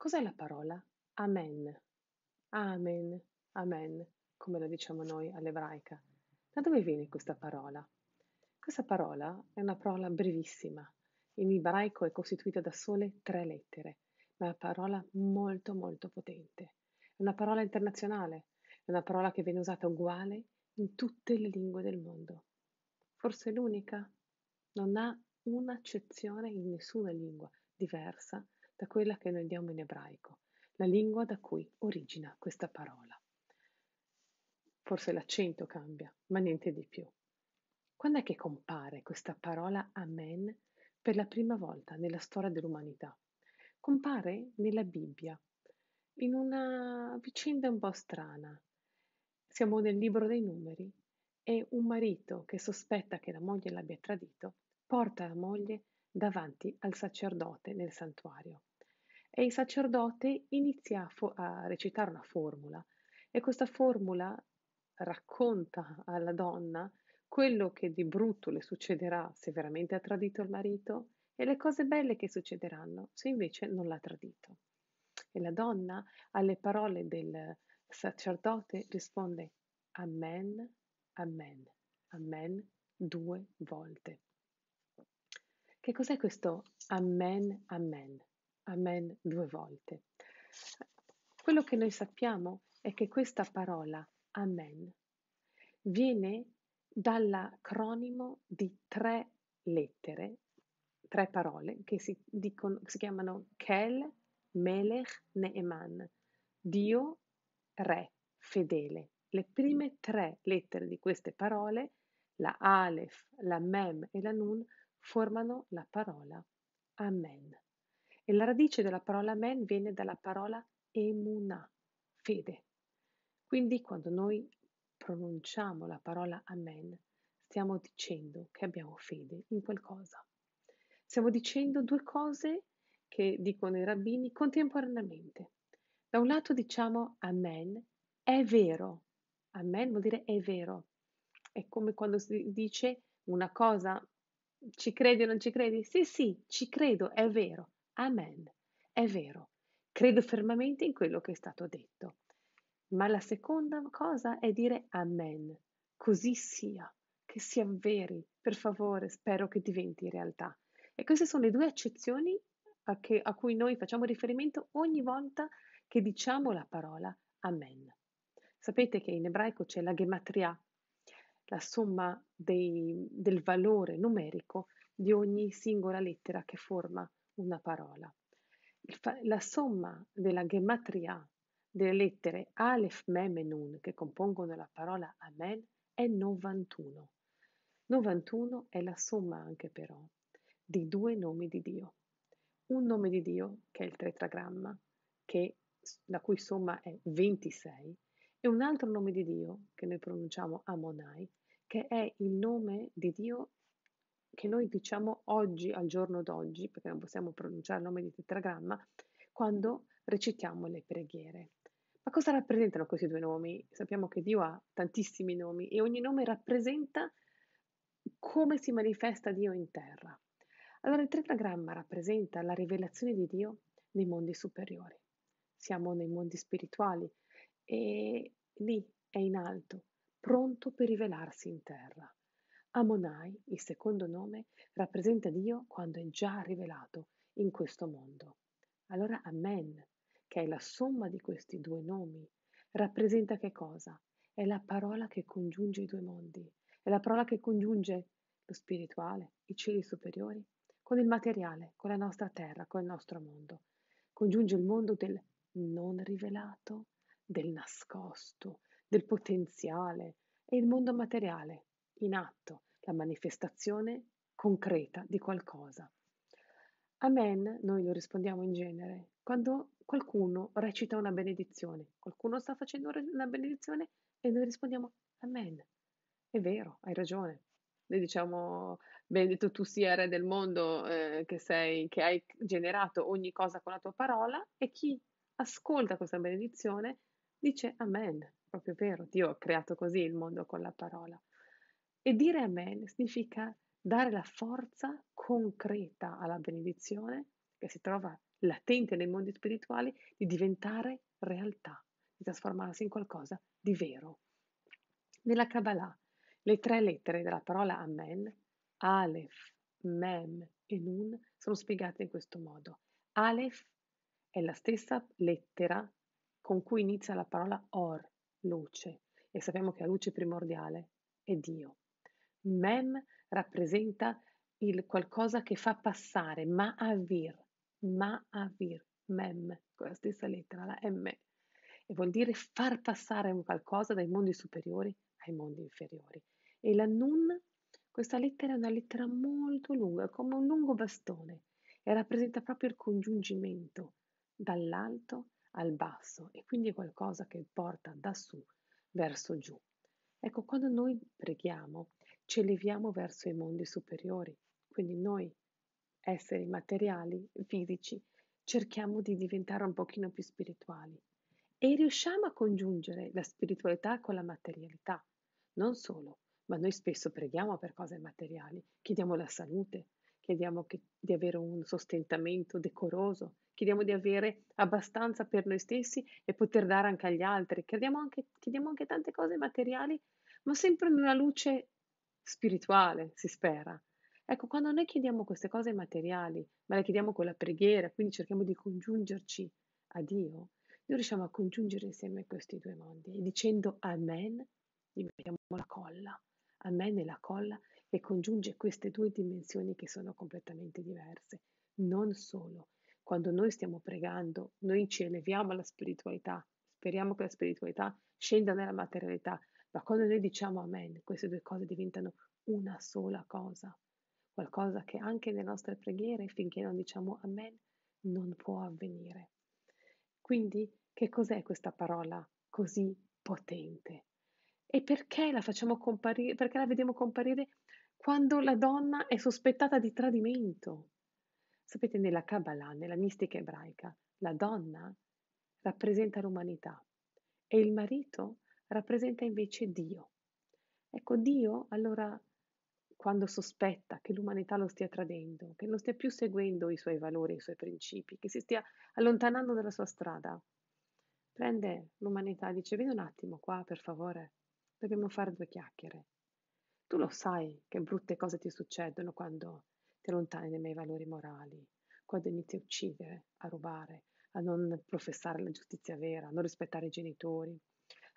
Cos'è la parola amen? Amen, amen, come la diciamo noi all'ebraica. Da dove viene questa parola? Questa parola è una parola brevissima. In ebraico è costituita da sole tre lettere, ma è una parola molto molto potente. È una parola internazionale, è una parola che viene usata uguale in tutte le lingue del mondo. Forse l'unica, non ha un'accezione in nessuna lingua diversa da quella che noi diamo in ebraico, la lingua da cui origina questa parola. Forse l'accento cambia, ma niente di più. Quando è che compare questa parola Amen per la prima volta nella storia dell'umanità? Compare nella Bibbia, in una vicenda un po' strana. Siamo nel libro dei numeri e un marito che sospetta che la moglie l'abbia tradito porta la moglie davanti al sacerdote nel santuario e il sacerdote inizia a, fo- a recitare una formula e questa formula racconta alla donna quello che di brutto le succederà se veramente ha tradito il marito e le cose belle che succederanno se invece non l'ha tradito. E la donna alle parole del sacerdote risponde Amen, Amen, Amen due volte. Che cos'è questo Amen, Amen? Amen due volte. Quello che noi sappiamo è che questa parola, Amen, viene dall'acronimo di tre lettere, tre parole che si, dicono, si chiamano Kel, Melech, Neeman, Dio, Re, Fedele. Le prime tre lettere di queste parole, la Aleph, la Mem e la Nun, formano la parola Amen. E la radice della parola amen viene dalla parola emunah, fede. Quindi quando noi pronunciamo la parola amen, stiamo dicendo che abbiamo fede in qualcosa. Stiamo dicendo due cose che dicono i rabbini contemporaneamente. Da un lato diciamo amen, è vero. Amen vuol dire è vero. È come quando si dice una cosa, ci credi o non ci credi? Sì, sì, ci credo, è vero. Amen. È vero, credo fermamente in quello che è stato detto. Ma la seconda cosa è dire Amen. Così sia, che sia veri, per favore, spero che diventi realtà. E queste sono le due accezioni a, che, a cui noi facciamo riferimento ogni volta che diciamo la parola Amen. Sapete che in ebraico c'è la gematria, la somma dei, del valore numerico di ogni singola lettera che forma una parola. La somma della gematria delle lettere Aleph, Mem e Nun che compongono la parola Amen è 91. 91 è la somma anche però di due nomi di Dio. Un nome di Dio che è il tetragramma, che, la cui somma è 26, e un altro nome di Dio che noi pronunciamo Amonai, che è il nome di Dio che noi diciamo oggi, al giorno d'oggi, perché non possiamo pronunciare il nome di tetragramma, quando recitiamo le preghiere. Ma cosa rappresentano questi due nomi? Sappiamo che Dio ha tantissimi nomi e ogni nome rappresenta come si manifesta Dio in terra. Allora il tetragramma rappresenta la rivelazione di Dio nei mondi superiori. Siamo nei mondi spirituali e lì è in alto, pronto per rivelarsi in terra. Amonai, il secondo nome, rappresenta Dio quando è già rivelato in questo mondo. Allora Amen, che è la somma di questi due nomi, rappresenta che cosa? È la parola che congiunge i due mondi, è la parola che congiunge lo spirituale, i cieli superiori, con il materiale, con la nostra terra, con il nostro mondo. Congiunge il mondo del non rivelato, del nascosto, del potenziale e il mondo materiale, in atto, la manifestazione concreta di qualcosa. Amen, noi lo rispondiamo in genere, quando qualcuno recita una benedizione, qualcuno sta facendo una benedizione e noi rispondiamo Amen. È vero, hai ragione. Noi diciamo, benedetto tu sia re del mondo eh, che, sei, che hai generato ogni cosa con la tua parola e chi ascolta questa benedizione dice Amen. È Proprio vero, Dio ha creato così il mondo con la parola. E dire amen significa dare la forza concreta alla benedizione che si trova latente nei mondi spirituali di diventare realtà, di trasformarsi in qualcosa di vero. Nella Kabbalah le tre lettere della parola Amen, Aleph, Mem e Nun, sono spiegate in questo modo. Aleph è la stessa lettera con cui inizia la parola Or, luce, e sappiamo che la luce primordiale è Dio. Mem rappresenta il qualcosa che fa passare, ma'avir, ma'avir, mem, con la stessa lettera, la M, e vuol dire far passare un qualcosa dai mondi superiori ai mondi inferiori. E la nun, questa lettera è una lettera molto lunga, come un lungo bastone, e rappresenta proprio il congiungimento dall'alto al basso, e quindi è qualcosa che porta da su verso giù. Ecco, quando noi preghiamo, ci eleviamo verso i mondi superiori. Quindi noi, esseri materiali, fisici, cerchiamo di diventare un pochino più spirituali e riusciamo a congiungere la spiritualità con la materialità. Non solo, ma noi spesso preghiamo per cose materiali, chiediamo la salute, chiediamo che, di avere un sostentamento decoroso, chiediamo di avere abbastanza per noi stessi e poter dare anche agli altri, chiediamo anche, chiediamo anche tante cose materiali, ma sempre in una luce spirituale, si spera. Ecco, quando noi chiediamo queste cose materiali, ma le chiediamo con la preghiera, quindi cerchiamo di congiungerci a Dio, noi riusciamo a congiungere insieme questi due mondi e dicendo Amen gli mettiamo la colla. Amen è la colla che congiunge queste due dimensioni che sono completamente diverse. Non solo, quando noi stiamo pregando, noi ci eleviamo alla spiritualità, speriamo che la spiritualità scenda nella materialità, ma quando noi diciamo amen, queste due cose diventano una sola cosa, qualcosa che anche nelle nostre preghiere, finché non diciamo amen, non può avvenire. Quindi, che cos'è questa parola così potente? E perché la facciamo comparire, perché la vediamo comparire quando la donna è sospettata di tradimento? Sapete, nella Kabbalah, nella mistica ebraica, la donna rappresenta l'umanità e il marito rappresenta invece Dio. Ecco, Dio allora quando sospetta che l'umanità lo stia tradendo, che non stia più seguendo i suoi valori, i suoi principi, che si stia allontanando dalla sua strada, prende l'umanità e dice, vieni un attimo qua, per favore, dobbiamo fare due chiacchiere. Tu lo sai che brutte cose ti succedono quando ti allontani dai miei valori morali, quando inizi a uccidere, a rubare, a non professare la giustizia vera, a non rispettare i genitori,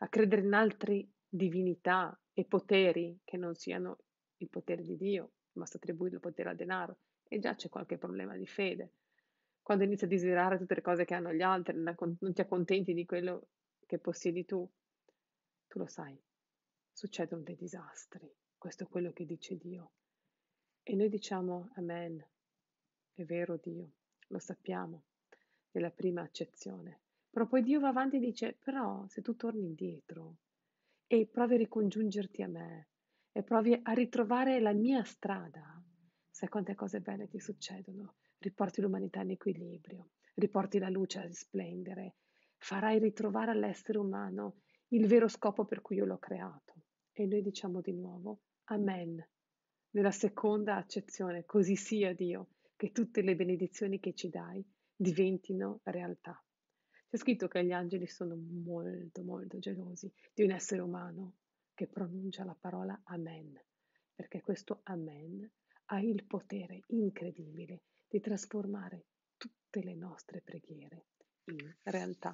a credere in altre divinità e poteri che non siano il potere di Dio, basta attribuire il potere al denaro e già c'è qualche problema di fede. Quando inizi a desiderare tutte le cose che hanno gli altri, non ti accontenti di quello che possiedi tu, tu lo sai, succedono dei disastri. Questo è quello che dice Dio. E noi diciamo Amen, è vero Dio, lo sappiamo, è la prima accezione. Però poi Dio va avanti e dice, però se tu torni indietro e provi a ricongiungerti a me e provi a ritrovare la mia strada, sai quante cose belle ti succedono? Riporti l'umanità in equilibrio, riporti la luce a risplendere, farai ritrovare all'essere umano il vero scopo per cui io l'ho creato. E noi diciamo di nuovo, Amen, nella seconda accezione, così sia Dio, che tutte le benedizioni che ci dai diventino realtà. C'è scritto che gli angeli sono molto, molto gelosi di un essere umano che pronuncia la parola Amen, perché questo Amen ha il potere incredibile di trasformare tutte le nostre preghiere in realtà.